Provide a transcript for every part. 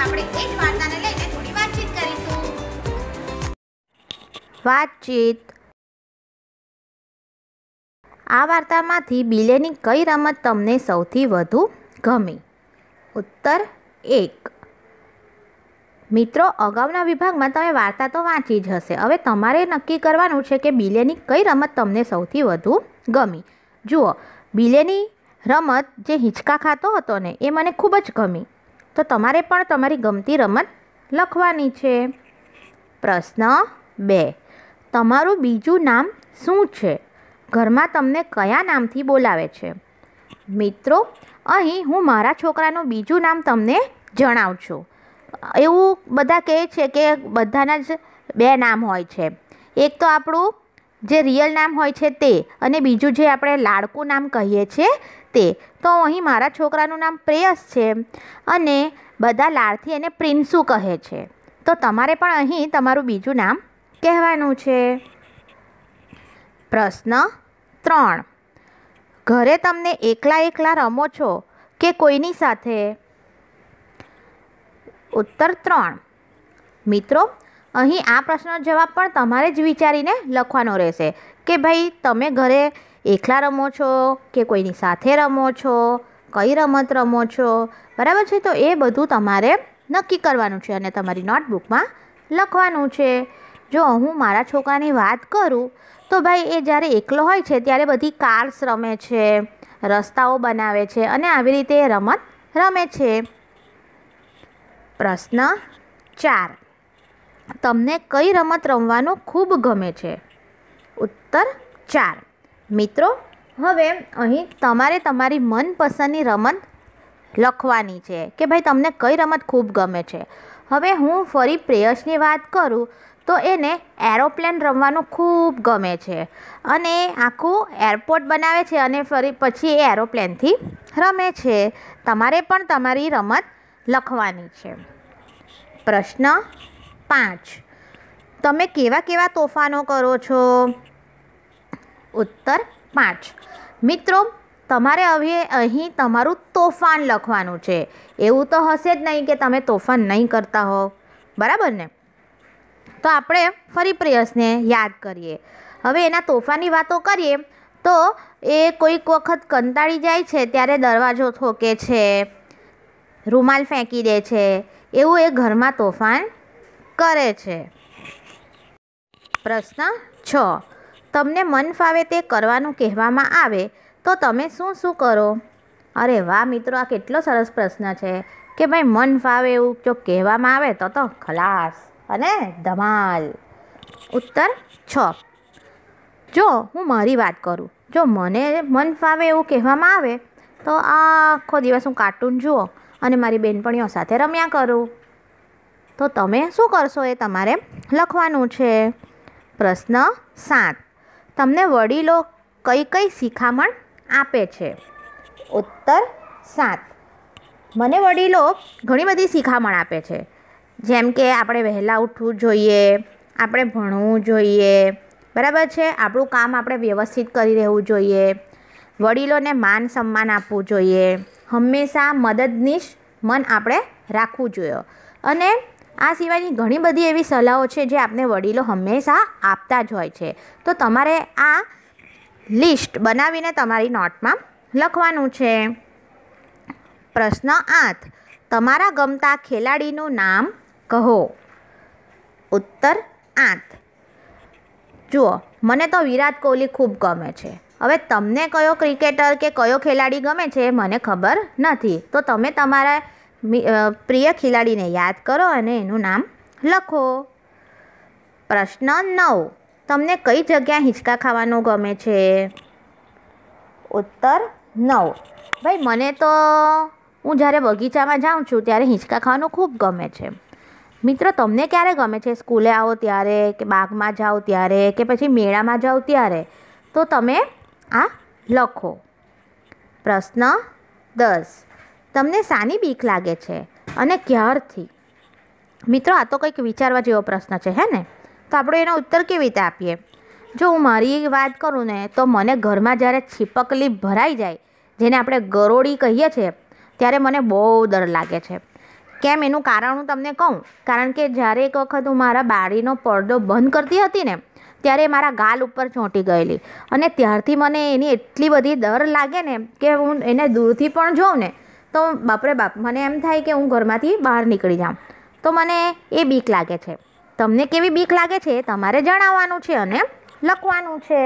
આપણે એ વાર્તાને લઈને થોડી વાતચીત કરીશું વાતચીત આ વાર્તામાંથી બિલેની કઈ રમત તમને સૌથી વધુ ગમી ઉત્તર એક મિત્રો અગાઉના વિભાગમાં તમે વાર્તા તો વાંચી જ હશે હવે તમારે નક્કી કરવાનું છે કે બિલેની કઈ રમત તમને સૌથી વધુ ગમી જુઓ બિલેની રમત જે હિંચકા ખાતો હતો ને એ મને ખૂબ જ ગમી તો તમારે પણ તમારી ગમતી રમત લખવાની છે પ્રશ્ન બે તમારું બીજું નામ શું છે ઘરમાં તમને કયા નામથી બોલાવે છે મિત્રો અહીં હું મારા છોકરાનું બીજું નામ તમને જણાવું છું એવું બધા કહે છે કે બધાના જ બે નામ હોય છે એક તો આપણું જે રિયલ નામ હોય છે તે અને બીજું જે આપણે લાડકું નામ કહીએ છીએ તે તો અહીં મારા છોકરાનું નામ પ્રેયસ છે અને બધા લારથી એને પ્રિન્સુ કહે છે તો તમારે પણ અહીં તમારું બીજું નામ કહેવાનું છે પ્રશ્ન ત્રણ ઘરે તમને એકલા એકલા રમો છો કે કોઈની સાથે ઉત્તર ત્રણ મિત્રો અહીં આ પ્રશ્નનો જવાબ પણ તમારે જ વિચારીને લખવાનો રહેશે કે ભાઈ તમે ઘરે એકલા રમો છો કે કોઈની સાથે રમો છો કઈ રમત રમો છો બરાબર છે તો એ બધું તમારે નક્કી કરવાનું છે અને તમારી નોટબુકમાં લખવાનું છે જો હું મારા છોકરાની વાત કરું તો ભાઈ એ જ્યારે એકલો હોય છે ત્યારે બધી કાર્સ રમે છે રસ્તાઓ બનાવે છે અને આવી રીતે રમત રમે છે પ્રશ્ન ચાર તમને કઈ રમત રમવાનું ખૂબ ગમે છે ઉત્તર ચાર મિત્રો હવે અહીં તમારે તમારી મનપસંદની રમત લખવાની છે કે ભાઈ તમને કઈ રમત ખૂબ ગમે છે હવે હું ફરી પ્રેયસની વાત કરું તો એને એરોપ્લેન રમવાનું ખૂબ ગમે છે અને આખું એરપોર્ટ બનાવે છે અને ફરી પછી એ એરોપ્લેનથી રમે છે તમારે પણ તમારી રમત લખવાની છે પ્રશ્ન પાંચ તમે કેવા કેવા તોફાનો કરો છો ઉત્તર પાંચ મિત્રો તમારે હવે અહીં તમારું તોફાન લખવાનું છે એવું તો હશે જ નહીં કે તમે તોફાન નહીં કરતા હો બરાબર ને તો આપણે ફરી પ્રેયસને યાદ કરીએ હવે એના તોફાની વાતો કરીએ તો એ કોઈક વખત કંટાળી જાય છે ત્યારે દરવાજો ઠોકે છે રૂમાલ ફેંકી દે છે એવું એ ઘરમાં તોફાન કરે છે પ્રશ્ન છ તમને મન ફાવે તે કરવાનું કહેવામાં આવે તો તમે શું શું કરો અરે વાહ મિત્રો આ કેટલો સરસ પ્રશ્ન છે કે ભાઈ મન ફાવે એવું જો કહેવામાં આવે તો તો ખલાસ અને ધમાલ ઉત્તર છ જો હું મારી વાત કરું જો મને મન ફાવે એવું કહેવામાં આવે તો આખો દિવસ હું કાર્ટૂન જુઓ અને મારી બહેનપણીઓ સાથે રમ્યા કરું તો તમે શું કરશો એ તમારે લખવાનું છે પ્રશ્ન સાત તમને વડીલો કઈ કઈ શિખામણ આપે છે ઉત્તર સાત મને વડીલો ઘણી બધી શિખામણ આપે છે જેમ કે આપણે વહેલા ઉઠવું જોઈએ આપણે ભણવું જોઈએ બરાબર છે આપણું કામ આપણે વ્યવસ્થિત કરી રહેવું જોઈએ વડીલોને માન સન્માન આપવું જોઈએ હંમેશા મદદનીશ મન આપણે રાખવું જોઈએ અને આ સિવાયની ઘણી બધી એવી સલાહો છે જે આપને વડીલો હંમેશા આપતા જ હોય છે તો તમારે આ લિસ્ટ બનાવીને તમારી નોટમાં લખવાનું છે પ્રશ્ન આઠ તમારા ગમતા ખેલાડીનું નામ કહો ઉત્તર આઠ જુઓ મને તો વિરાટ કોહલી ખૂબ ગમે છે હવે તમને કયો ક્રિકેટર કે કયો ખેલાડી ગમે છે મને ખબર નથી તો તમે તમારા પ્રિય ખેલાડીને યાદ કરો અને એનું નામ લખો પ્રશ્ન નવ તમને કઈ જગ્યા હિંચકા ખાવાનું ગમે છે ઉત્તર નવ ભાઈ મને તો હું જ્યારે બગીચામાં જાઉં છું ત્યારે હિંચકા ખાવાનું ખૂબ ગમે છે મિત્રો તમને ક્યારે ગમે છે સ્કૂલે આવો ત્યારે કે બાગમાં જાઓ ત્યારે કે પછી મેળામાં જાઓ ત્યારે તો તમે આ લખો પ્રશ્ન દસ તમને સાની બીક લાગે છે અને ક્યારથી મિત્રો આ તો કંઈક વિચારવા જેવો પ્રશ્ન છે હે ને તો આપણે એનો ઉત્તર કેવી રીતે આપીએ જો હું મારી વાત કરું ને તો મને ઘરમાં જ્યારે છીપકલી ભરાઈ જાય જેને આપણે ગરોળી કહીએ છીએ ત્યારે મને બહુ ડર લાગે છે કેમ એનું કારણ હું તમને કહું કારણ કે જ્યારે એક વખત હું મારા બારીનો પડદો બંધ કરતી હતી ને ત્યારે મારા ગાલ ઉપર ચોંટી ગયેલી અને ત્યારથી મને એની એટલી બધી ડર લાગે ને કે હું એને દૂરથી પણ જોઉં ને તો બાપરે બાપ મને એમ થાય કે હું ઘરમાંથી બહાર નીકળી જાઉં તો મને એ બીક લાગે છે તમને કેવી બીક લાગે છે તમારે જણાવવાનું છે અને લખવાનું છે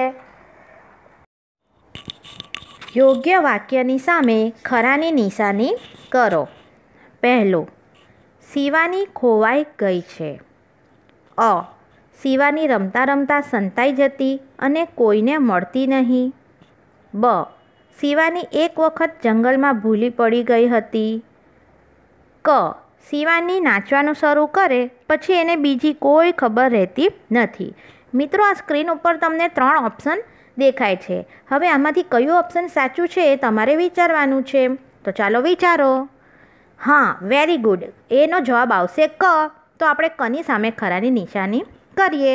યોગ્ય વાક્યની સામે ખરાની નિશાની કરો પહેલું શિવાની ખોવાઈ ગઈ છે અ શિવાની રમતા રમતા સંતાઈ જતી અને કોઈને મળતી નહીં બ શિવાની એક વખત જંગલમાં ભૂલી પડી ગઈ હતી ક શિવાની નાચવાનું શરૂ કરે પછી એને બીજી કોઈ ખબર રહેતી નથી મિત્રો આ સ્ક્રીન ઉપર તમને ત્રણ ઓપ્શન દેખાય છે હવે આમાંથી કયું ઓપ્શન સાચું છે એ તમારે વિચારવાનું છે તો ચાલો વિચારો હા વેરી ગુડ એનો જવાબ આવશે ક તો આપણે કની સામે ખરાની નિશાની કરીએ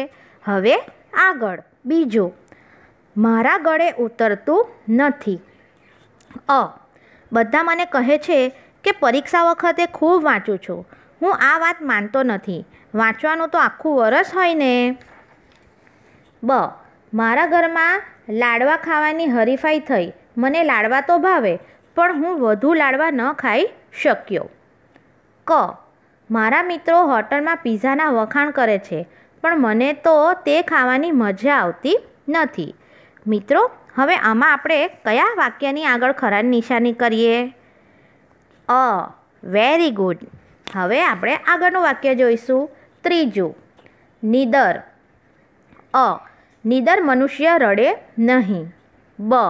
હવે આગળ બીજું મારા ગળે ઉતરતું નથી અ બધા મને કહે છે કે પરીક્ષા વખતે ખૂબ વાંચું છું હું આ વાત માનતો નથી વાંચવાનું તો આખું વરસ હોય ને બ મારા ઘરમાં લાડવા ખાવાની હરીફાઈ થઈ મને લાડવા તો ભાવે પણ હું વધુ લાડવા ન ખાઈ શક્યો ક મારા મિત્રો હોટલમાં પીઝાના વખાણ કરે છે પણ મને તો તે ખાવાની મજા આવતી નથી મિત્રો હવે આમાં આપણે કયા વાક્યની આગળ ખરા નિશાની કરીએ અ વેરી ગુડ હવે આપણે આગળનું વાક્ય જોઈશું ત્રીજું નિદર અ નિદર મનુષ્ય રડે નહીં બ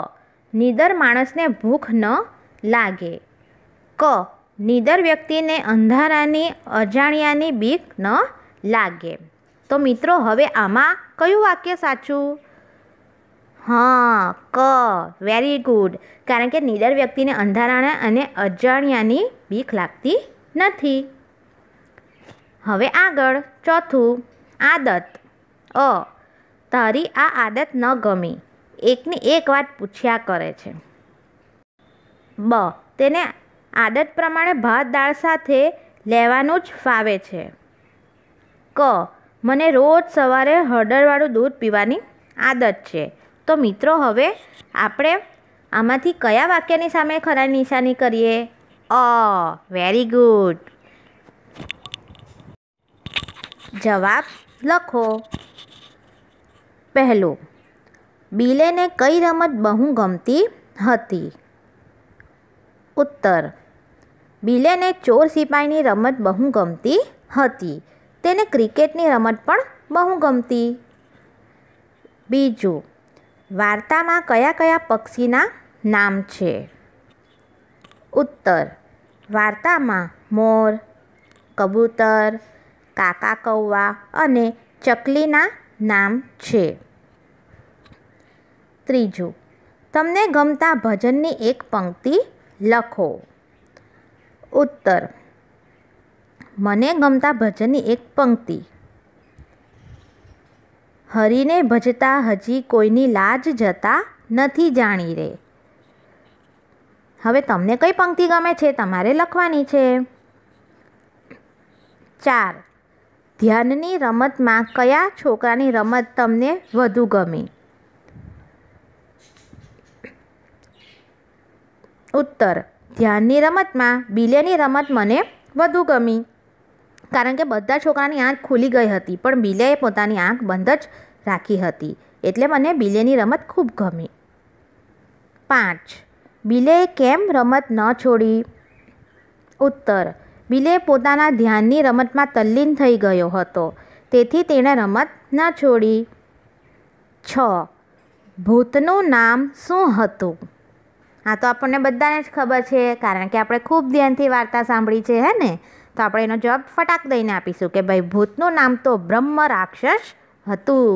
નિદર માણસને ભૂખ ન લાગે ક નિદર વ્યક્તિને અંધારાની અજાણ્યાની બીક ન લાગે તો મિત્રો હવે આમાં કયું વાક્ય સાચું હા ક વેરી ગુડ કારણ કે નીડર વ્યક્તિને અંધારાણા અને અજાણ્યાની બીક લાગતી નથી હવે આગળ ચોથું આદત અ તારી આ આદત ન ગમી એકની એક વાત પૂછ્યા કરે છે બ તેને આદત પ્રમાણે ભાત દાળ સાથે લેવાનું જ ફાવે છે ક મને રોજ સવારે હળદરવાળું દૂધ પીવાની આદત છે તો મિત્રો હવે આપણે આમાંથી કયા વાક્યની સામે ખરા નિશાની કરીએ અ વેરી ગુડ જવાબ લખો પહેલું બિલેને કઈ રમત બહુ ગમતી હતી ઉત્તર બિલેને ચોર સિપાહીની રમત બહુ ગમતી હતી તેને ક્રિકેટની રમત પણ બહુ ગમતી બીજું વાર્તામાં કયા કયા પક્ષીના નામ છે ઉત્તર વાર્તામાં મોર કબૂતર કાકા કૌવા અને ચકલીના નામ છે ત્રીજું તમને ગમતા ભજનની એક પંક્તિ લખો ઉત્તર મને ગમતા ભજનની એક પંક્તિ હરિને ભજતા હજી કોઈની લાજ જતા નથી જાણી રે હવે તમને કઈ પંક્તિ ગમે છે તમારે લખવાની છે ચાર ધ્યાનની રમતમાં કયા છોકરાની રમત તમને વધુ ગમી ઉત્તર ધ્યાનની રમતમાં બિલેની રમત મને વધુ ગમી કારણ કે બધા છોકરાની આંખ ખુલી ગઈ હતી પણ બિલેએ પોતાની આંખ બંધ જ રાખી હતી એટલે મને બિલેની રમત ખૂબ ગમી પાંચ બિલેએ કેમ રમત ન છોડી ઉત્તર બિલે પોતાના ધ્યાનની રમતમાં તલ્લીન થઈ ગયો હતો તેથી તેણે રમત ન છોડી છ ભૂતનું નામ શું હતું આ તો આપણને બધાને જ ખબર છે કારણ કે આપણે ખૂબ ધ્યાનથી વાર્તા સાંભળી છે હે ને તો આપણે એનો જવાબ ફટાક દઈને આપીશું કે ભાઈ ભૂતનું નામ તો બ્રહ્મ રાક્ષસ હતું